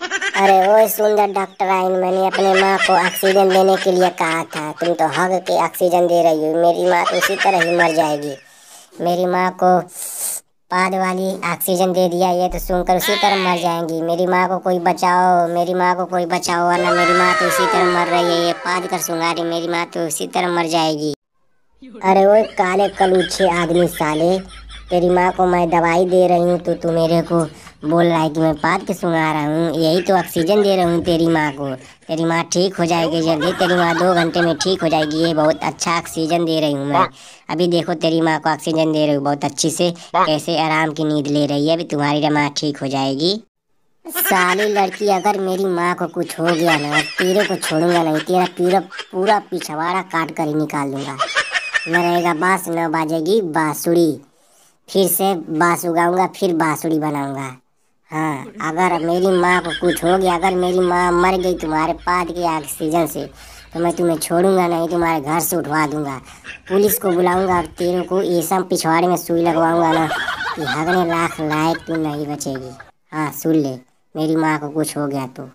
अरे वो सुंदर डॉक्टर आइन मैंने अपने माँ को ऑक्सीजन देने के लिए कहा था तुम तो हग के ऑक्सीजन दे रही हो मेरी माँ तो उसी तरह ही मर जाएगी मेरी माँ को पाद वाली ऑक्सीजन दे दिया ये तो सुनकर उसी तरह मर जाएंगी मेरी माँ को कोई बचाओ मेरी माँ को कोई बचाओ वरना मेरी माँ तो उसी तरह मर रही है ये पाद कर रही मेरी माँ तो उसी तरह मर जाएगी अरे वो काले कलूछे आदमी साले तेरी माँ को मैं दवाई दे रही हूँ तो तू मेरे को बोल रहा है कि मैं पात के सुंगा रहा हूँ यही तो ऑक्सीजन दे रहा हूँ तेरी माँ को तेरी माँ ठीक हो जाएगी जल्दी तेरी माँ दो घंटे में ठीक हो जाएगी ये बहुत अच्छा ऑक्सीजन दे रही हूँ मैं अभी देखो तेरी माँ को ऑक्सीजन दे रही हूँ बहुत अच्छी से कैसे आराम की नींद ले रही है अभी तुम्हारी माँ ठीक हो जाएगी साली लड़की अगर मेरी माँ को कुछ हो गया ना तेरे को छोड़ूंगा नहीं तेरा पूरा पूरा पिछवाड़ा काट कर ही निकाल दूंगा न रहेगा बाँस न बाजेगी बाँसुड़ी फिर से बाँस उगाऊंगा फिर बाँसुड़ी बनाऊंगा हाँ अगर मेरी माँ को कुछ हो गया अगर मेरी माँ मर गई तुम्हारे पाद के ऑक्सीजन से तो मैं तुम्हें छोड़ूंगा नहीं तुम्हारे घर से उठवा दूंगा पुलिस को बुलाऊंगा और तेरे को ऐसा पिछवाड़े में सुई लगवाऊंगा ना कि हगने लाख लायक तू नहीं बचेगी हाँ सुन ले मेरी माँ को कुछ हो गया तो